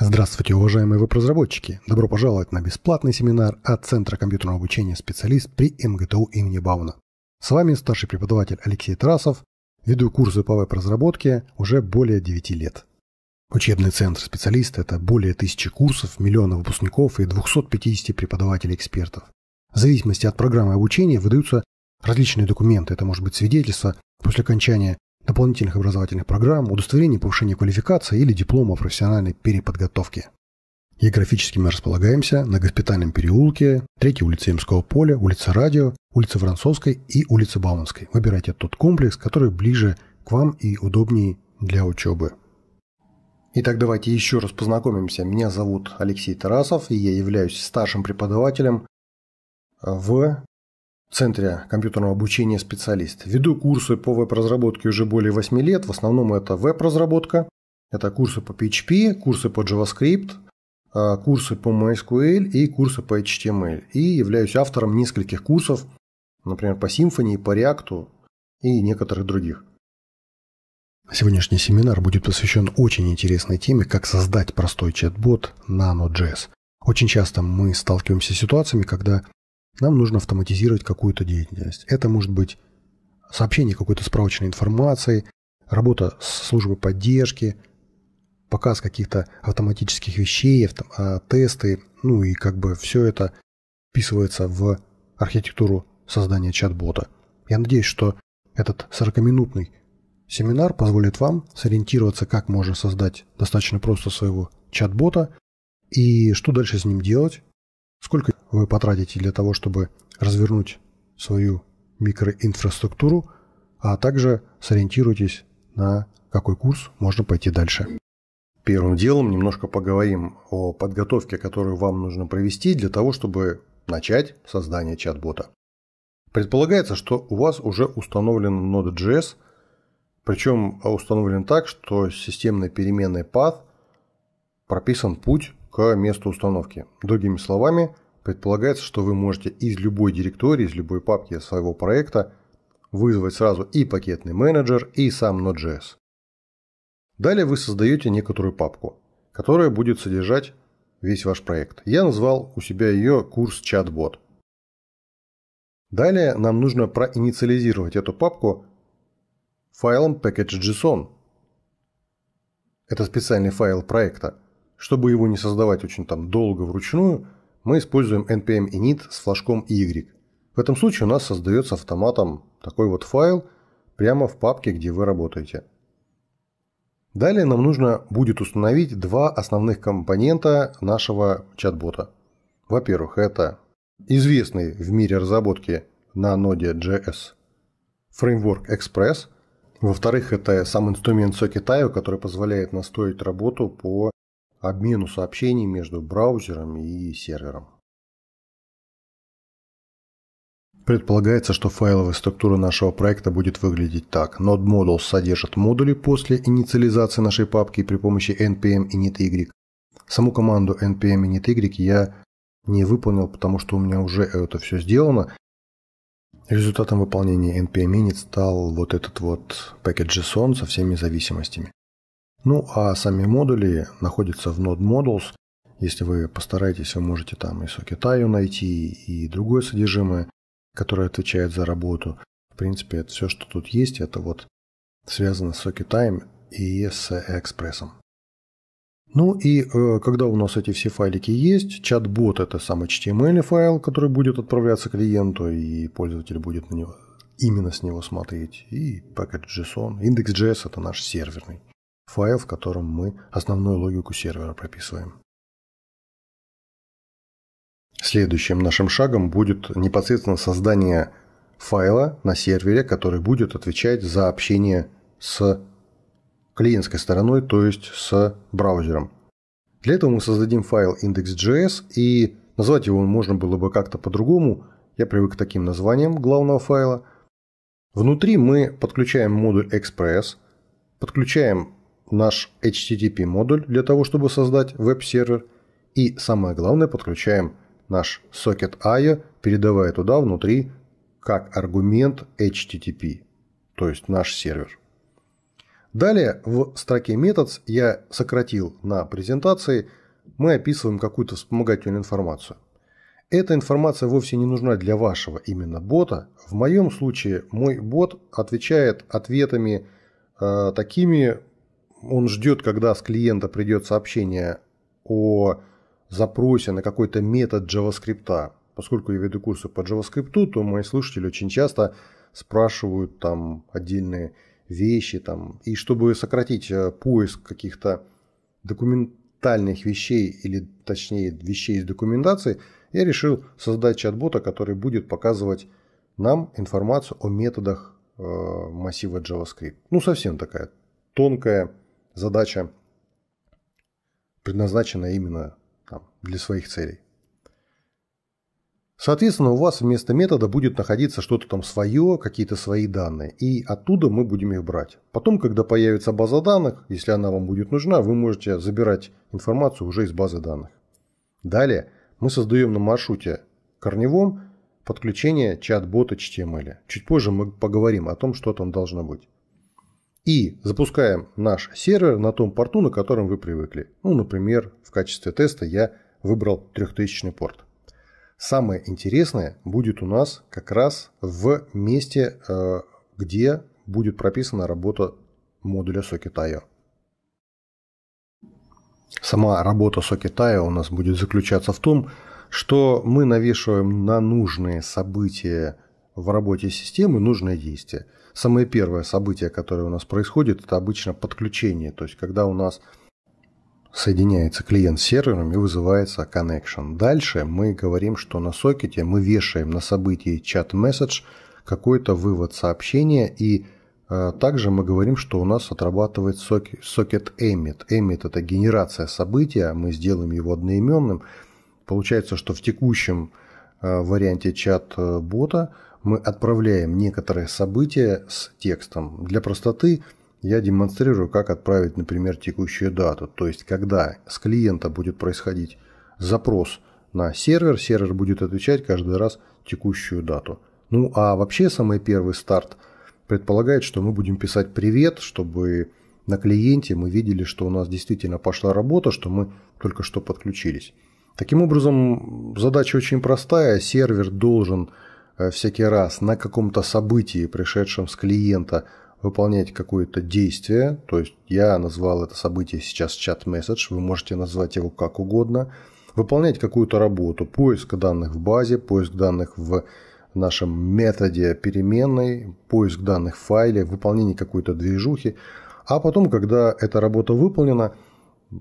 Здравствуйте, уважаемые веб-разработчики! Добро пожаловать на бесплатный семинар от Центра компьютерного обучения специалист при МГТУ имени Бауна. С вами старший преподаватель Алексей Тарасов. Веду курсы по веб-разработке уже более 9 лет. Учебный центр специалист – это более тысячи курсов, миллиона выпускников и 250 преподавателей-экспертов. В зависимости от программы обучения выдаются различные документы. Это может быть свидетельство после окончания дополнительных образовательных программ, удостоверений повышения квалификации или диплома о профессиональной переподготовке. Географически мы располагаемся на Госпитальном переулке, третьей улице Емского поля, улица Радио, улица Воронцовской и улица Бауманской. Выбирайте тот комплекс, который ближе к вам и удобнее для учебы. Итак, давайте еще раз познакомимся. Меня зовут Алексей Тарасов, и я являюсь старшим преподавателем в в Центре компьютерного обучения специалист. Веду курсы по веб-разработке уже более 8 лет. В основном это веб-разработка, это курсы по PHP, курсы по JavaScript, а, курсы по MySQL и курсы по HTML. И являюсь автором нескольких курсов, например, по Symfony, по React и некоторых других. Сегодняшний семинар будет посвящен очень интересной теме, как создать простой чат-бот на Node.js. Очень часто мы сталкиваемся с ситуациями, когда нам нужно автоматизировать какую-то деятельность. Это может быть сообщение какой-то справочной информации, работа с службой поддержки, показ каких-то автоматических вещей, а, тесты, ну и как бы все это вписывается в архитектуру создания чат-бота. Я надеюсь, что этот 40-минутный семинар позволит вам сориентироваться, как можно создать достаточно просто своего чат-бота и что дальше с ним делать, сколько вы потратите для того, чтобы развернуть свою микроинфраструктуру, а также сориентируйтесь на какой курс можно пойти дальше. Первым делом немножко поговорим о подготовке, которую вам нужно провести для того, чтобы начать создание чат-бота. Предполагается, что у вас уже установлен Node.js, причем установлен так, что с системной переменной path прописан путь к месту установки. Другими словами, предполагается, что вы можете из любой директории, из любой папки своего проекта вызвать сразу и пакетный менеджер, и сам Node.js. Далее вы создаете некоторую папку, которая будет содержать весь ваш проект. Я назвал у себя ее курс чат-бот. Далее нам нужно проинициализировать эту папку файлом package.json. Это специальный файл проекта. Чтобы его не создавать очень там долго вручную, мы используем npm init с флажком y. В этом случае у нас создается автоматом такой вот файл прямо в папке, где вы работаете. Далее нам нужно будет установить два основных компонента нашего чат-бота. Во-первых, это известный в мире разработки на ноде JS фреймворк Express. Во-вторых, это сам инструмент Socket.io, который позволяет настроить работу по обмену сообщений между браузером и сервером. Предполагается, что файловая структура нашего проекта будет выглядеть так. Node NodeModules содержит модули после инициализации нашей папки при помощи npm initY. Саму команду npm initY я не выполнил, потому что у меня уже это все сделано. Результатом выполнения npm init стал вот этот вот пакет JSON со всеми зависимостями. Ну а сами модули находятся в Node Modules. Если вы постараетесь, вы можете там и Socket.io найти, и другое содержимое, которое отвечает за работу. В принципе, это все, что тут есть, это вот связано с Сокетаем и с Экспрессом. Ну и э, когда у нас эти все файлики есть, чат-бот это сам HTML файл, который будет отправляться клиенту, и пользователь будет на него, именно с него смотреть. И пакет JSON. index.js это наш серверный файл, в котором мы основную логику сервера прописываем. Следующим нашим шагом будет непосредственно создание файла на сервере, который будет отвечать за общение с клиентской стороной, то есть с браузером. Для этого мы создадим файл index.js и назвать его можно было бы как-то по-другому. Я привык к таким названиям главного файла. Внутри мы подключаем модуль Express, подключаем наш HTTP модуль для того, чтобы создать веб-сервер. И самое главное, подключаем наш сокет IO, передавая туда внутри как аргумент HTTP, то есть наш сервер. Далее в строке Methods я сократил на презентации, мы описываем какую-то вспомогательную информацию. Эта информация вовсе не нужна для вашего именно бота. В моем случае мой бот отвечает ответами э, такими, он ждет, когда с клиента придет сообщение о запросе на какой-то метод JavaScript. Поскольку я веду курсы по JavaScript, то мои слушатели очень часто спрашивают там отдельные вещи. Там. И чтобы сократить э, поиск каких-то документальных вещей, или точнее вещей из документации, я решил создать чат-бота, который будет показывать нам информацию о методах э, массива JavaScript. Ну, совсем такая тонкая задача предназначена именно там, для своих целей. Соответственно, у вас вместо метода будет находиться что-то там свое, какие-то свои данные. И оттуда мы будем их брать. Потом, когда появится база данных, если она вам будет нужна, вы можете забирать информацию уже из базы данных. Далее мы создаем на маршруте корневом подключение чат-бота HTML. Чуть позже мы поговорим о том, что там должно быть и запускаем наш сервер на том порту, на котором вы привыкли. Ну, например, в качестве теста я выбрал 3000 порт. Самое интересное будет у нас как раз в месте, э, где будет прописана работа модуля Socket.io. Сама работа Socket.io у нас будет заключаться в том, что мы навешиваем на нужные события в работе системы нужное действие. Самое первое событие, которое у нас происходит, это обычно подключение, то есть когда у нас соединяется клиент с сервером и вызывается connection. Дальше мы говорим, что на сокете мы вешаем на событие чат message какой-то вывод сообщения и э, также мы говорим, что у нас отрабатывает сокет, emit. Emit – это генерация события, мы сделаем его одноименным. Получается, что в текущем э, варианте чат-бота э, мы отправляем некоторые события с текстом. Для простоты я демонстрирую, как отправить, например, текущую дату, то есть когда с клиента будет происходить запрос на сервер, сервер будет отвечать каждый раз текущую дату. Ну а вообще самый первый старт предполагает, что мы будем писать привет, чтобы на клиенте мы видели, что у нас действительно пошла работа, что мы только что подключились. Таким образом, задача очень простая. Сервер должен Э, всякий раз на каком-то событии, пришедшем с клиента, выполнять какое-то действие, то есть я назвал это событие сейчас чат-месседж, вы можете назвать его как угодно, выполнять какую-то работу, поиск данных в базе, поиск данных в нашем методе переменной, поиск данных в файле, выполнение какой-то движухи, а потом, когда эта работа выполнена,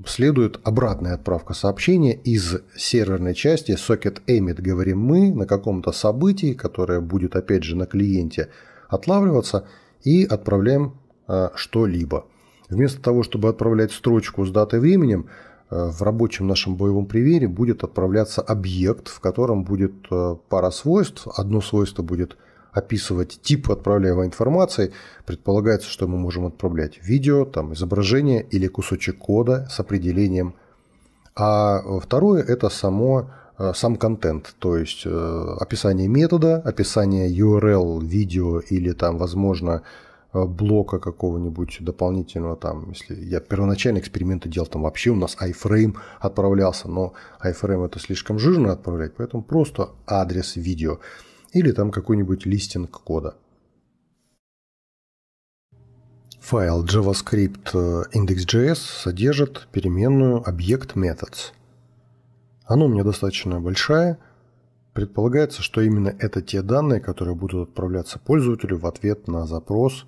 следует обратная отправка сообщения из серверной части Socket Emit, говорим мы, на каком-то событии, которое будет опять же на клиенте отлавливаться, и отправляем э, что-либо. Вместо того, чтобы отправлять строчку с датой и временем, э, в рабочем нашем боевом привере будет отправляться объект, в котором будет э, пара свойств. Одно свойство будет – описывать тип отправляемой информации, предполагается, что мы можем отправлять видео, там, изображение или кусочек кода с определением. А второе – это само, э, сам контент, то есть э, описание метода, описание URL, видео или, там, возможно, э, блока какого-нибудь дополнительного там, если я первоначально эксперименты делал, там вообще у нас iFrame отправлялся, но iFrame это слишком жирно отправлять, поэтому просто адрес видео или там какой-нибудь листинг кода. Файл JavaScript э, index.js содержит переменную объект methods. Она у меня достаточно большая. Предполагается, что именно это те данные, которые будут отправляться пользователю в ответ на запрос.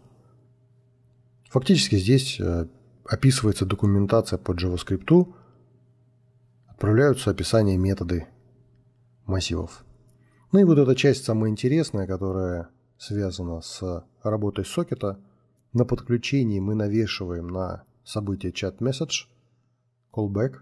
Фактически здесь э, описывается документация по JavaScript, отправляются описания методы массивов. Ну и вот эта часть самая интересная, которая связана с работой сокета. На подключении мы навешиваем на событие чат message, callback.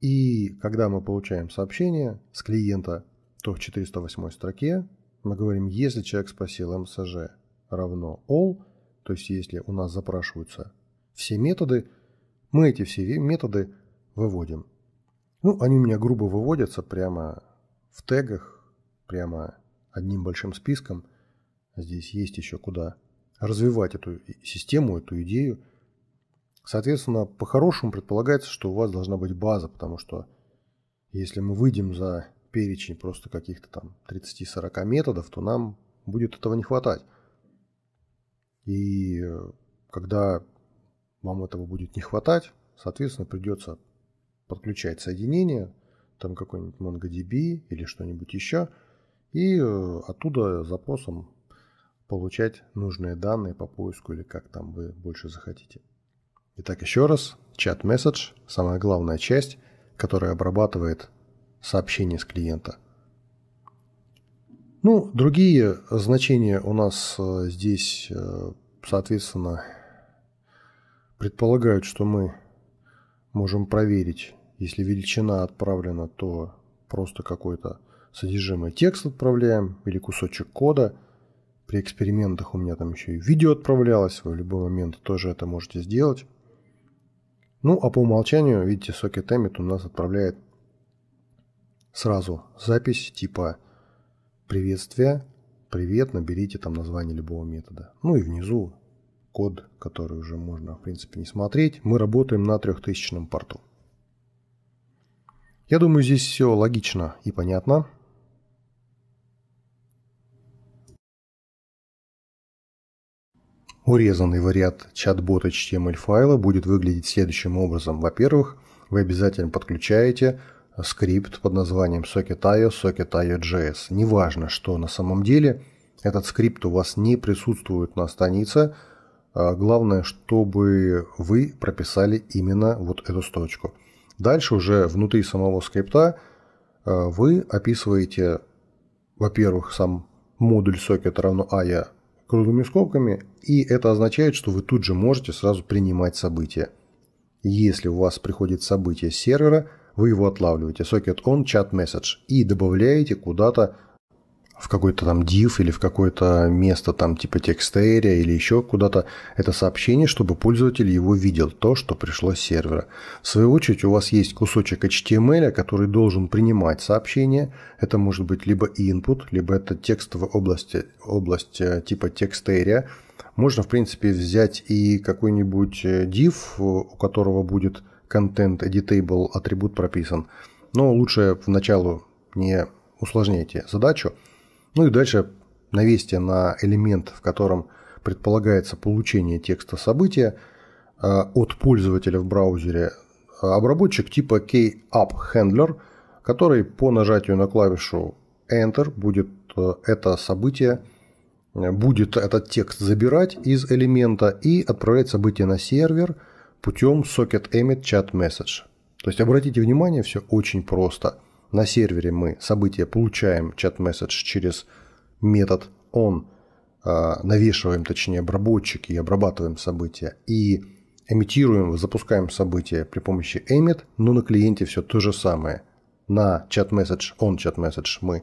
И когда мы получаем сообщение с клиента, то в 408 строке мы говорим, если человек спросил msg равно all, то есть если у нас запрашиваются все методы, мы эти все методы выводим. Ну, они у меня грубо выводятся прямо в тегах, прямо одним большим списком, а здесь есть еще куда развивать эту систему, эту идею. Соответственно, по-хорошему предполагается, что у вас должна быть база, потому что если мы выйдем за перечень просто каких-то там 30-40 методов, то нам будет этого не хватать. И э, когда вам этого будет не хватать, соответственно, придется подключать соединение, там какой-нибудь MongoDB или что-нибудь еще – и э, оттуда запросом получать нужные данные по поиску или как там вы больше захотите. Итак, еще раз, чат-месседж – самая главная часть, которая обрабатывает сообщение с клиента. Ну, другие значения у нас э, здесь, э, соответственно, предполагают, что мы можем проверить, если величина отправлена, то просто какой-то содержимое текста отправляем или кусочек кода. При экспериментах у меня там еще и видео отправлялось, вы в любой момент тоже это можете сделать. Ну, а по умолчанию, видите, Socket Emmet у нас отправляет сразу запись типа приветствия, привет, наберите там название любого метода. Ну и внизу код, который уже можно, в принципе, не смотреть. Мы работаем на трехтысячном порту. Я думаю, здесь все логично и понятно. Урезанный вариант чат-бота HTML-файла будет выглядеть следующим образом. Во-первых, вы обязательно подключаете скрипт под названием socket.io, socket.io.js. Неважно, что на самом деле этот скрипт у вас не присутствует на странице. А, главное, чтобы вы прописали именно вот эту строчку. Дальше уже внутри самого скрипта а, вы описываете, во-первых, сам модуль socket равно aya круглыми скобками, и это означает, что вы тут же можете сразу принимать события. Если у вас приходит событие с сервера, вы его отлавливаете socket on chat message и добавляете куда-то в какой-то там div или в какое-то место там типа текстерия или еще куда-то это сообщение, чтобы пользователь его видел, то, что пришло с сервера. В свою очередь у вас есть кусочек HTML, который должен принимать сообщение. Это может быть либо input, либо это текстовая область, область э, типа текстерия. Можно, в принципе, взять и какой-нибудь э, div, у которого будет контент editable атрибут прописан. Но лучше в началу не усложняйте задачу, ну и дальше навести на элемент, в котором предполагается получение текста события э, от пользователя в браузере, э, обработчик типа k Handler, который по нажатию на клавишу Enter будет э, это событие, будет этот текст забирать из элемента и отправлять событие на сервер путем socket emit chat message. То есть обратите внимание, все очень просто на сервере мы события получаем чат-месседж через метод on, а, навешиваем, точнее, обработчик и обрабатываем события, и эмитируем, запускаем события при помощи emit, но на клиенте все то же самое. На чат-месседж, on чат-месседж мы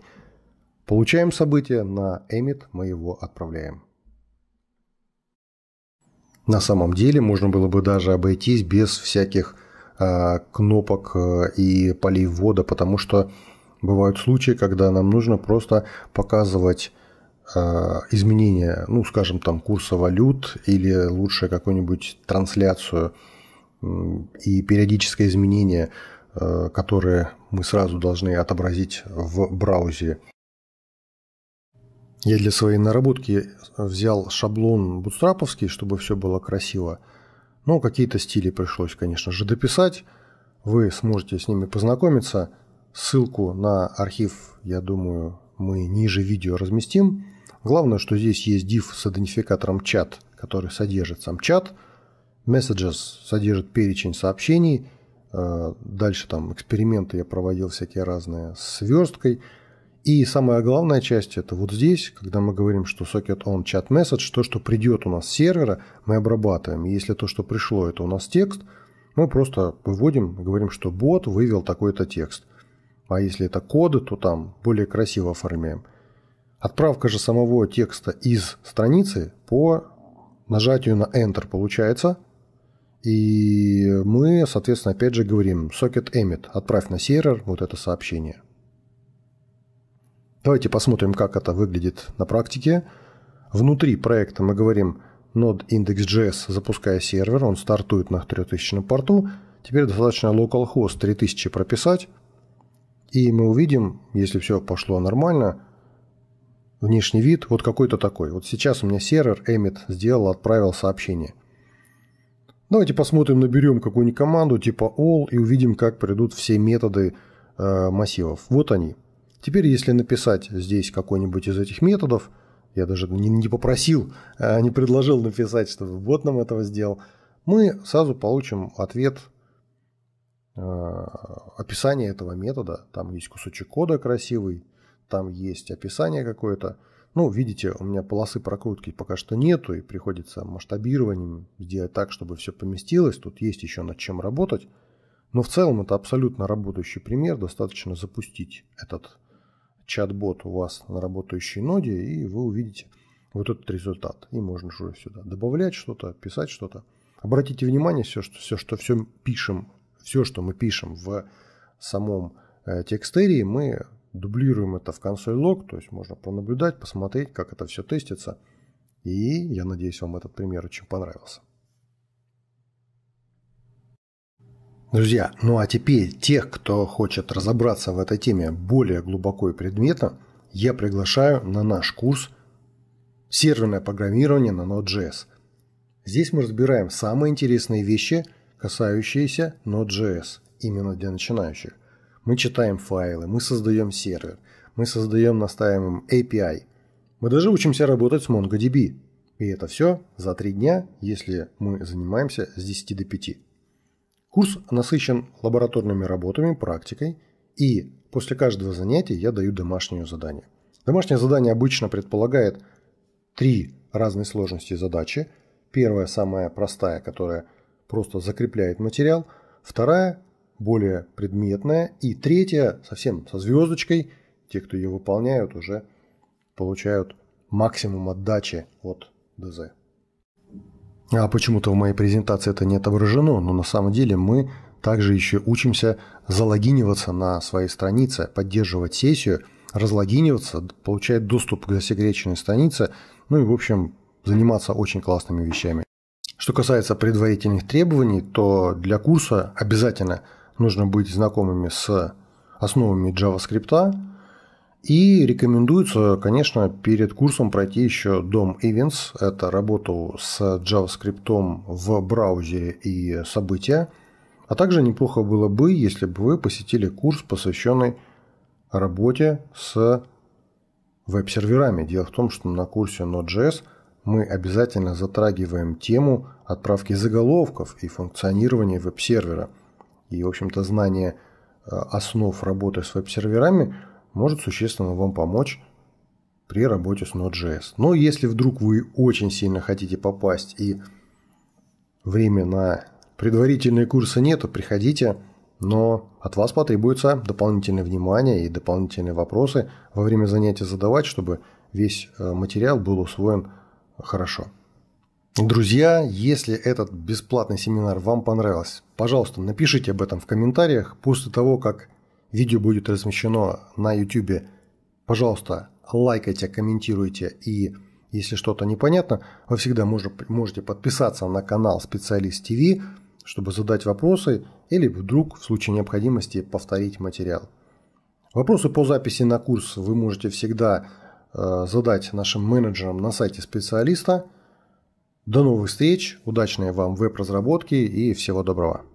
получаем событие, на emit мы его отправляем. На самом деле можно было бы даже обойтись без всяких Э, кнопок э, и полей ввода, потому что бывают случаи, когда нам нужно просто показывать э, изменения, ну, скажем, там, курса валют или лучше какую-нибудь трансляцию и периодическое изменение, которое мы сразу должны отобразить в браузере. Я для своей наработки взял шаблон бутстраповский, чтобы все было красиво – ну, какие-то стили пришлось, конечно же, дописать. Вы сможете с ними познакомиться. Ссылку на архив, я думаю, мы ниже видео разместим. Главное, что здесь есть div с идентификатором чат, который содержит сам чат. Messages содержит перечень сообщений. Э, дальше там эксперименты я проводил всякие разные с сверсткой. И самая главная часть это вот здесь, когда мы говорим, что сокет он чат месседж, то, что придет у нас с сервера, мы обрабатываем. Если то, что пришло, это у нас текст, мы просто выводим, говорим, что бот вывел такой-то текст. А если это коды, то там более красиво оформляем. Отправка же самого текста из страницы по нажатию на Enter получается. И мы, соответственно, опять же говорим, сокет emit, отправь на сервер вот это сообщение. Давайте посмотрим, как это выглядит на практике. Внутри проекта мы говорим Node Index.js, запуская сервер, он стартует на 3000 порту. Теперь достаточно localhost 3000 прописать, и мы увидим, если все пошло нормально, внешний вид вот какой-то такой. Вот сейчас у меня сервер Emmet сделал, отправил сообщение. Давайте посмотрим, наберем какую-нибудь команду типа all и увидим, как придут все методы э, массивов. Вот они. Теперь, если написать здесь какой-нибудь из этих методов, я даже не, не попросил, а не предложил написать, чтобы вот нам этого сделал, мы сразу получим ответ э, описание этого метода. Там есть кусочек кода красивый, там есть описание какое-то. Ну, видите, у меня полосы прокрутки пока что нету, и приходится масштабированием сделать так, чтобы все поместилось. Тут есть еще над чем работать. Но в целом это абсолютно работающий пример. Достаточно запустить этот чат-бот у вас на работающей ноде, и вы увидите вот этот результат. И можно уже сюда добавлять что-то, писать что-то. Обратите внимание, все, что все, что все пишем, все, что мы пишем в самом э, текстерии, мы дублируем это в консоль лог, то есть можно пронаблюдать, посмотреть, как это все тестится. И я надеюсь, вам этот пример очень понравился. Друзья, ну а теперь тех, кто хочет разобраться в этой теме более глубоко и предметно, я приглашаю на наш курс «Серверное программирование на Node.js». Здесь мы разбираем самые интересные вещи, касающиеся Node.js, именно для начинающих. Мы читаем файлы, мы создаем сервер, мы создаем, настаиваем API. Мы даже учимся работать с MongoDB. И это все за три дня, если мы занимаемся с 10 до 5. Курс насыщен лабораторными работами, практикой, и после каждого занятия я даю домашнее задание. Домашнее задание обычно предполагает три разной сложности задачи. Первая, самая простая, которая просто закрепляет материал. Вторая, более предметная. И третья, совсем со звездочкой. Те, кто ее выполняют, уже получают максимум отдачи от ДЗ. А почему-то в моей презентации это не отображено, но на самом деле мы также еще учимся залогиниваться на своей странице, поддерживать сессию, разлогиниваться, получать доступ к засекреченной странице, ну и, в общем, заниматься очень классными вещами. Что касается предварительных требований, то для курса обязательно нужно быть знакомыми с основами JavaScript, и рекомендуется, конечно, перед курсом пройти еще DOM Events. Это работу с JavaScript в браузере и события. А также неплохо было бы, если бы вы посетили курс, посвященный работе с веб-серверами. Дело в том, что на курсе Node.js мы обязательно затрагиваем тему отправки заголовков и функционирования веб-сервера. И, в общем-то, знание э, основ работы с веб-серверами – может существенно вам помочь при работе с Node.js. Но если вдруг вы очень сильно хотите попасть и время на предварительные курсы нету, приходите, но от вас потребуется дополнительное внимание и дополнительные вопросы во время занятия задавать, чтобы весь э, материал был усвоен хорошо. Друзья, если этот бесплатный семинар вам понравился, пожалуйста, напишите об этом в комментариях после того, как Видео будет размещено на YouTube. Пожалуйста, лайкайте, комментируйте и если что-то непонятно, вы всегда можете подписаться на канал Специалист ТВ, чтобы задать вопросы или вдруг в случае необходимости повторить материал. Вопросы по записи на курс вы можете всегда э, задать нашим менеджерам на сайте специалиста. До новых встреч, удачной вам веб-разработки и всего доброго.